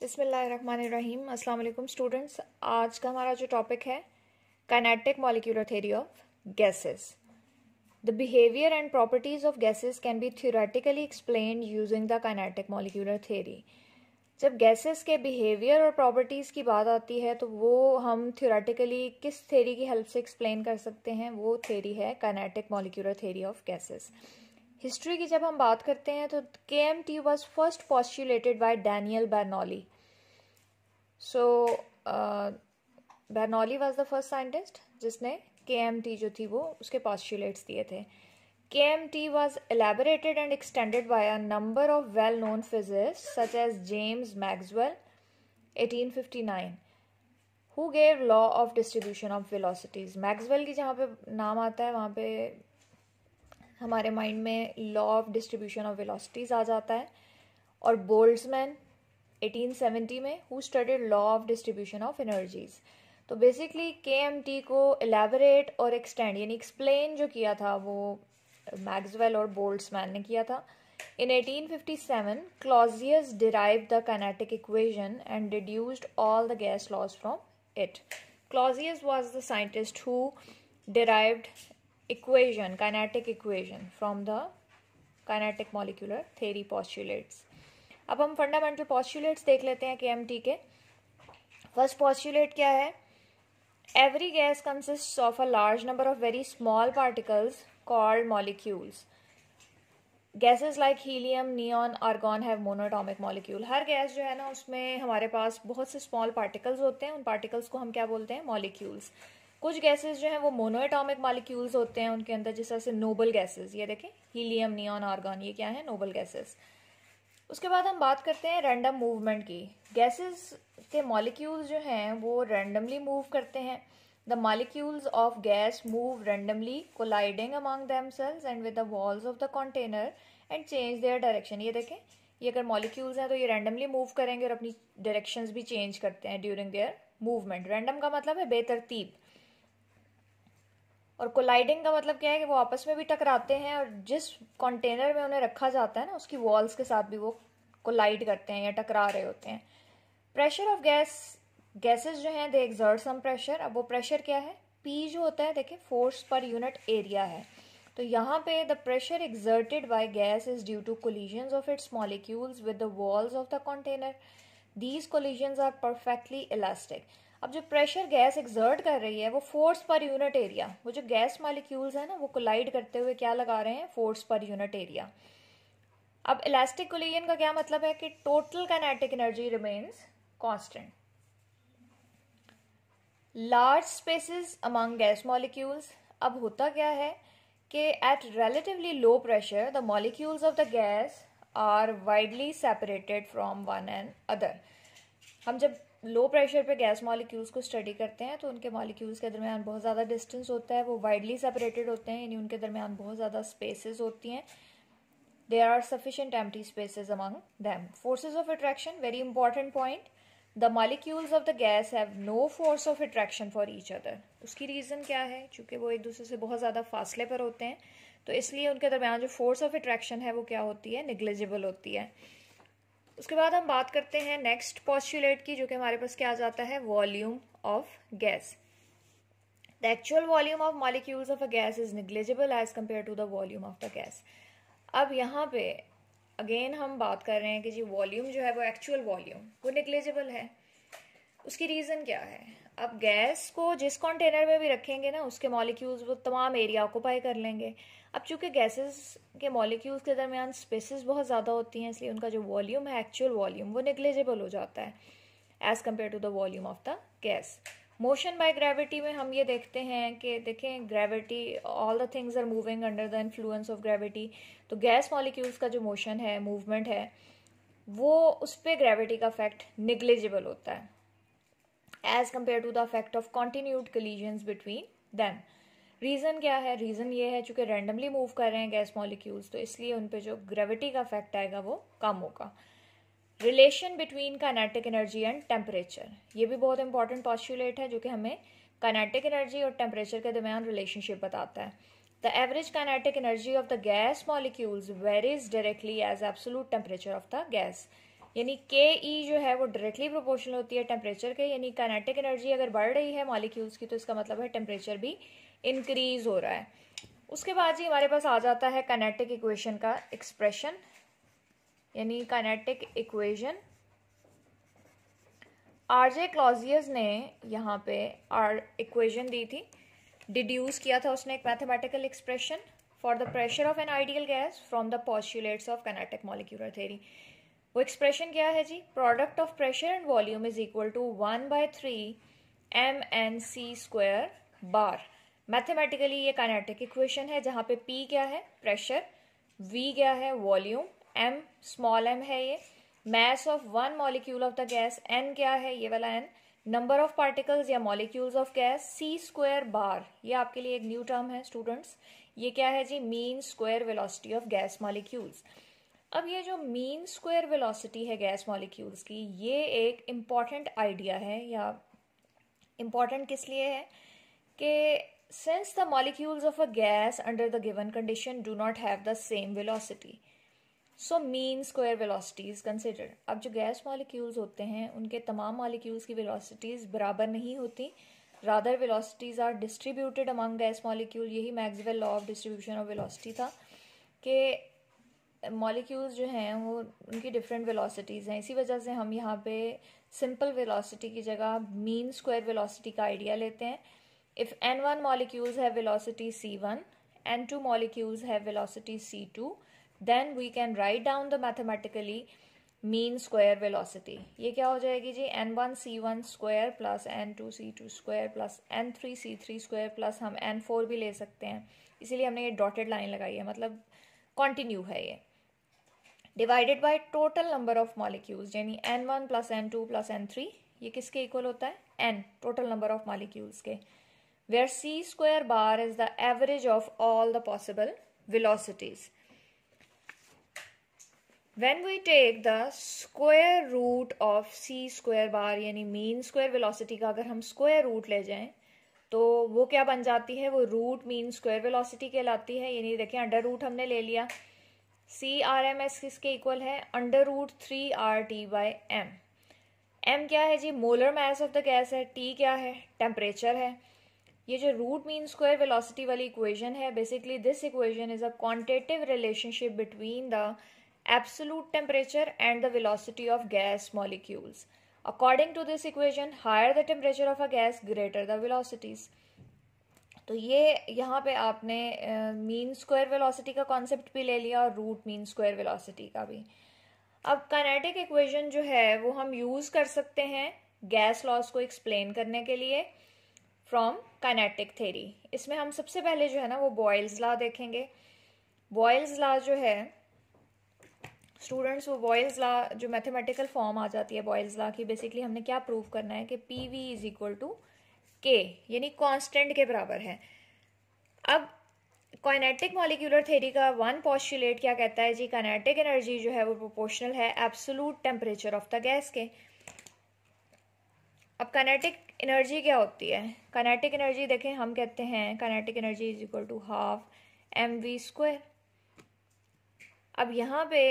बिसमीम अल्लाम स्टूडेंट्स आज का हमारा जो टॉपिक है kinetic molecular theory of gases the behaviour and properties of gases can be theoretically explain using the kinetic molecular theory जब गैसेस के बिहेवियर और प्रॉपर्टीज़ की बात आती है तो वो हम थियोरेटिकली किस थ्योरी की हेल्प से एक्सप्लेन कर सकते हैं वो थ्योरी है kinetic molecular theory of gases history की जब हम बात करते हैं तो K M T was first postulated by Daniel Bernoulli so Bernoulli was the first scientist जिसने के एम टी जो थी वो उसके पॉस्टुलेट्स दिए थे K M T was elaborated and extended by a number of well known physicists such as James fifty nine who gave law of distribution of velocities Maxwell की जहाँ पे नाम आता है वहाँ पे हमारे माइंड में law of distribution of velocities आ जाता है और बोल्ट्समैन 1870 में who studied law of distribution of energies तो बेसिकली के को एलेबरेट और एक्सटेंड यानी एक्सप्लेन जो किया था वो मैगजवेल और बोल्ट्समैन ने किया था in 1857, Clausius derive the kinetic equation and deduce all the gas laws from it Clausius was the scientist who derived equation, kinetic equation from the kinetic molecular theory postulates. अब हम फंडामेंटल postulates देख लेते हैं K M T के first postulate क्या है every gas consist of a large number of very small particles called molecules gases like helium neon argon have monatomic molecule हर gas जो है ना उसमें हमारे पास बहुत से स्मॉल पार्टिकल्स होते हैं उन पार्टिकल्स को हम क्या बोलते हैं मॉलिक्यूल्स कुछ गैसेस जो हैं वो मोनोएटॉमिक मालिक्यूल्स होते हैं उनके अंदर जिस तरह से नोबल गैसेस ये देखें हीलियम नियॉन आर्गन ये क्या है नोबल गैसेस उसके बाद हम बात करते हैं रैंडम मूवमेंट की गैसेस के मॉलिक्यूल्स जो हैं वो रैंडमली मूव करते हैं the molecules of gas move randomly colliding among themselves and with the walls of the container and change their direction ये देखें ये अगर मॉलिक्यूल्स हैं तो ये रैंडमली मूव करेंगे और अपनी डायरेक्शंस भी चेंज करते हैं ड्यूरिंग देयर मूवमेंट रैंडम का मतलब है बेतरतीब और कोलाइडिंग का मतलब क्या है कि वो आपस में भी टकराते हैं और जिस कंटेनर में उन्हें रखा जाता है ना उसकी वॉल्स के साथ भी वो कोलाइड करते हैं या टकरा रहे होते हैं प्रेशर ऑफ गैस गैसेस जो हैं दे एग्जर्ट सम प्रेशर अब वो प्रेशर क्या है पी जो होता है देखिए फोर्स पर यूनिट एरिया है तो यहाँ पे the pressure exerted by gas is due to collisions of its molecules with the walls of the container these collisions are perfectly elastic अब जो प्रेशर गैस एग्जर्ट कर रही है वो फोर्स पर यूनिट एरिया वो जो गैस मालिक्यूल्स हैं ना वो कोलाइड करते हुए क्या लगा रहे हैं फोर्स पर यूनिट एरिया अब इलास्टिक कोलिजन का क्या मतलब है कि total kinetic energy remains constant large spaces among gas molecules अब होता क्या है कि at relatively low pressure the molecules of the gas are widely separated from one and other हम जब लो प्रेशर पे गैस मॉलिक्यूल्स को स्टडी करते हैं तो उनके मॉलिक्यूल्स के दरमियान बहुत ज़्यादा डिस्टेंस होता है वो वाइडली सेपरेटेड होते हैं यानी उनके दरमियान बहुत ज़्यादा स्पेसेस होती हैं there are sufficient empty spaces among them forces of attraction very important point the molecules of the gas have no force of attraction for each other उसकी रीज़न क्या है चूँकि वो एक दूसरे से बहुत ज़्यादा फासले पर होते हैं तो इसलिए उनके दरमियान जो फोर्स ऑफ अट्रैक्शन है वो क्या होती है निग्लिजिबल होती है उसके बाद हम बात करते हैं नेक्स्ट पॉस्टुलेट की जो कि हमारे पास क्या आ जाता है volume of gas the actual volume of molecules of a gas is negligible as compare to the volume of the gas अब यहाँ पे अगेन हम बात कर रहे हैं कि जी वॉल्यूम जो है वो एक्चुअल वॉल्यूम वो निग्लेजिबल है उसकी रीज़न क्या है अब गैस को जिस कंटेनर में भी रखेंगे ना उसके मॉलिक्यूल्स वो तमाम एरिया ऑक्यूपाई कर लेंगे अब चूंकि गैसेस के मॉलिक्यूल्स के दरमियान स्पेसेस बहुत ज़्यादा होती हैं इसलिए उनका जो वॉल्यूम है एक्चुअल वॉल्यूम वो निग्लेजेबल हो जाता है as compare to the volume of the gas motion by gravity में हम ये देखते हैं कि देखें gravity all the things are moving under the influence of gravity तो गैस मॉलिक्यूल्स का जो मोशन है मूवमेंट है वो उस पर ग्रेविटी का इफेक्ट निग्लेजिबल होता है as compare to the effect of continued collisions between them reason क्या है रीज़न ये है चूँकि रैंडमली मूव कर रहे हैं गैस मॉलिक्यूल्स तो इसलिए उन पर जो ग्रेविटी का इफेक्ट आएगा वो कम होगा relation between kinetic energy and temperature ये भी बहुत इंपॉर्टेंट पॉस्टुलेट है जो कि हमें कानेटिक एनर्जी और टेम्परेचर के दरमियान रिलेशनशिप बताता है the average kinetic energy of the gas molecules varies directly as absolute temperature of the gas यानी के ई जो है वो डायरेक्टली प्रोपोर्शनल होती है टेम्परेचर के यानी काइनेटिक एनर्जी अगर बढ़ रही है मॉलिक्यूल्स की तो इसका मतलब है टेम्परेचर भी इंक्रीज हो रहा है उसके बाद जी हमारे पास आ जाता है काइनेटिक इक्वेशन का एक्सप्रेशन यानी काइनेटिक इक्वेशन आरजे क्लॉजियस ने यहाँ पे आर इक्वेशन दी थी डिड्यूस किया था उसने एक mathematical expression for the pressure of an ideal gas from the postulates of kinetic molecular theory वो एक्सप्रेशन क्या है जी product of pressure and volume is equal to one by three M N C square bar mathematically ये kinetic equation है जहाँ पे P क्या है प्रेशर V क्या है वॉल्यूम M स्मॉल m है ये mass of one molecule of the gas N क्या है ये वाला N नंबर ऑफ पार्टिकल्स या molecules of gas C square bar ये आपके लिए एक न्यू टर्म है स्टूडेंट्स ये क्या है जी mean square velocity of gas molecules अब ये जो मीन स्क्वायर वेलोसिटी है गैस मॉलिक्यूल्स की ये एक इम्पॉर्टेंट आइडिया है या इम्पॉर्टेंट किस लिए है कि since the molecules of a gas under the given condition do not have the same velocity so mean square velocity is अब जो गैस मॉलिक्यूल्स होते हैं उनके तमाम मॉलिक्यूल्स की वेलोसिटीज़ बराबर नहीं होती rather velocities are distributed among gas molecule यही Maxwell law of distribution of velocity था कि मॉलिक्यूल्स जो हैं वो उनकी डिफरेंट वेलोसिटीज़ हैं इसी वजह से हम यहाँ पे सिंपल वेलोसिटी की जगह मीन स्क्वायर वेलोसिटी का आइडिया लेते हैं if N one molecules have velocity C one N two molecules have velocity C two then we can write down the mathematically mean square velocity ये क्या हो जाएगी जी N one C one square plus N two C two square plus N three C three square plus हम N four भी ले सकते हैं इसीलिए हमने ये डॉटेड लाइन लगाई है मतलब कॉन्टिन्यू है ये divided by total number of molecules यानी N one plus N two plus N three ये किसके इक्वल होता है N total number of molecules के where C square bar is the average of all the possible velocities. When we take the square root of C square bar यानी mean square velocity का अगर हम square root ले जाएं तो वो क्या बन जाती है वो रूट मीन स्क्वायर वेलोसिटी कहलाती है यानी देखिए अंडर रूट हमने ले लिया सी आर एम एस किसके इक्वल है under root three R T by M M क्या है जी molar mass of the gas है टी क्या है टेम्परेचर है ये जो रूट मीन स्क्वायर वेलोसिटी वाली इक्वेशन है basically this equation is a quantitative relationship between the absolute temperature and the velocity of gas molecules according to this equation higher the temperature of a gas greater the velocities तो ये यहाँ पे आपने mean square velocity का concept भी ले लिया और रूट मीन स्क्वायर वेलोसिटी का भी अब काइनेटिक इक्वेशन जो है वो हम यूज़ कर सकते हैं गैस लॉस को एक्सप्लेन करने के लिए फ्रॉम काइनेटिक थेरी इसमें हम सबसे पहले जो है ना वो बॉयल्स ला देखेंगे बॉयल्स ला जो है स्टूडेंट्स वो बॉयल्स ला जो मैथमेटिकल फॉर्म आ जाती है बॉयल्स ला की बेसिकली हमने क्या प्रूव करना है कि P V is equal to K यानी कांस्टेंट के बराबर है अब काइनेटिक मॉलिक्यूलर थेरी का वन पॉस्टुलेट क्या कहता है जी काइनेटिक एनर्जी जो है वो प्रोपोर्शनल है absolute temperature of the gas के अब काइनेटिक एनर्जी क्या होती है काइनेटिक एनर्जी देखें हम कहते हैं kinetic energy is equal to half M V square अब यहाँ पे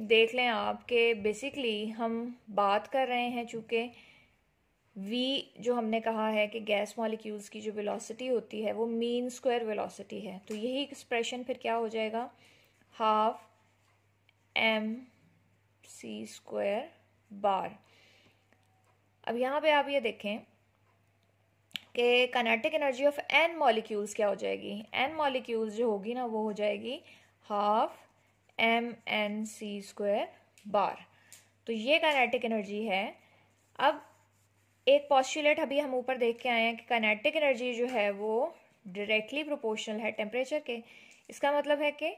देख लें आप के बेसिकली हम बात कर रहे हैं चूँकि वी जो हमने कहा है कि गैस मॉलिक्यूल्स की जो वेलोसिटी होती है वो मीन स्क्वायर वेलोसिटी है तो यही एक्सप्रेशन फिर क्या हो जाएगा half M C square bar अब यहाँ पे आप ये देखें कि kinetic energy of N molecules क्या हो जाएगी एन मॉलिक्यूल्स जो होगी ना वो हो जाएगी half M N C square bar तो ये कैनेटिक एनर्जी है अब एक पॉस्टुलेट अभी हम ऊपर देख के आए हैं कि कैनेटिक एनर्जी जो है वो डायरेक्टली प्रोपोर्शनल है टेम्परेचर के इसका मतलब है कि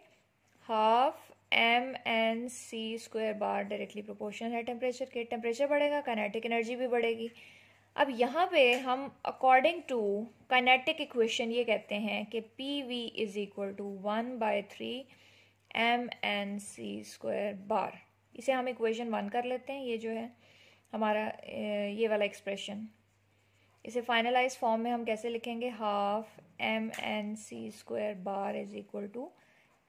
half M N C square bar directly proportional है टेम्परेचर के टेम्परेचर बढ़ेगा कैनेटिक एनर्जी भी बढ़ेगी अब यहाँ पे हम अकॉर्डिंग टू काइनेटिक इक्वेशन ये कहते हैं कि P V is equal to one by three M N C square bar इसे हम इक्वेशन वन कर लेते हैं ये जो है हमारा ये वाला एक्सप्रेशन इसे फाइनलाइज फॉर्म में हम कैसे लिखेंगे half M N C square bar is equal to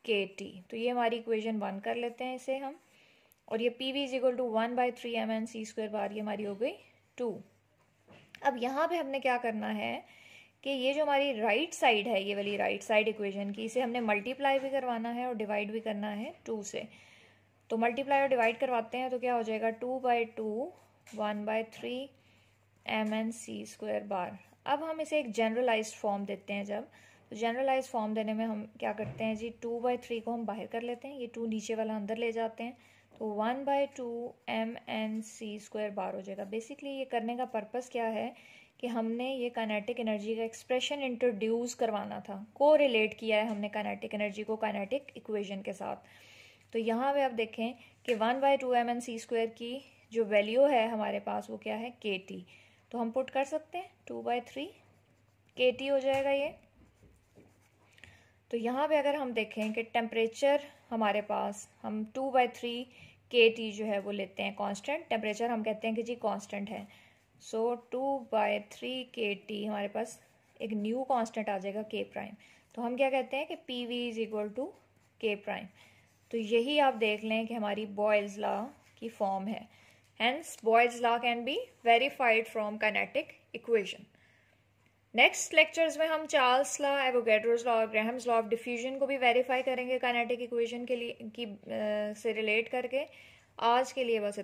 K T तो ये हमारी इक्वेशन वन कर लेते हैं इसे हम और ये P V is equal to one by three M N C square bar ये हमारी हो गई टू अब यहाँ पे हमने क्या करना है कि ये जो हमारी राइट right साइड है ये वाली राइट साइड इक्वेशन की इसे हमने मल्टीप्लाई भी करवाना है और डिवाइड भी करना है टू से तो मल्टीप्लाई और डिवाइड करवाते हैं तो क्या हो जाएगा two by two one by three M N C square bar अब हम इसे एक जनरलाइज फॉर्म देते हैं जब तो जनरलाइज फॉर्म देने में हम क्या करते हैं जी टू बाय थ्री को हम बाहर कर लेते हैं ये टू नीचे वाला अंदर ले जाते हैं तो one by two M N C square bar हो जाएगा बेसिकली ये करने का पर्पज़ क्या है कि हमने ये काइनेटिक एनर्जी का एक्सप्रेशन इंट्रोड्यूस करवाना था को रिलेट किया है हमने काइनेटिक एनर्जी को काइनेटिक इक्वेशन के साथ तो यहाँ पे आप देखें कि one by two M N C square की जो वैल्यू है हमारे पास वो क्या है के टी तो हम पुट कर सकते हैं two by three K T हो जाएगा ये तो यहाँ पे अगर हम देखें कि टेम्परेचर हमारे पास हम two by three K T जो है वो लेते हैं कांस्टेंट टेम्परेचर हम कहते हैं कि जी कांस्टेंट है so two by three K T हमारे पास एक न्यू कांस्टेंट आ जाएगा के प्राइम तो हम क्या कहते हैं कि P V is equal to K prime तो यही आप देख लें कि हमारी बॉयल्स लॉ की फॉर्म है hence Boyle's law can be verified from kinetic equation next lectures में हम चार्ल्स लॉ एवोगेड्रोज लॉ और ग्रहम्स लॉ ऑफ डिफ्यूजन को भी वेरीफाई करेंगे काइनेटिक इक्वेशन के लिए की आ, से रिलेट करके आज के लिए बस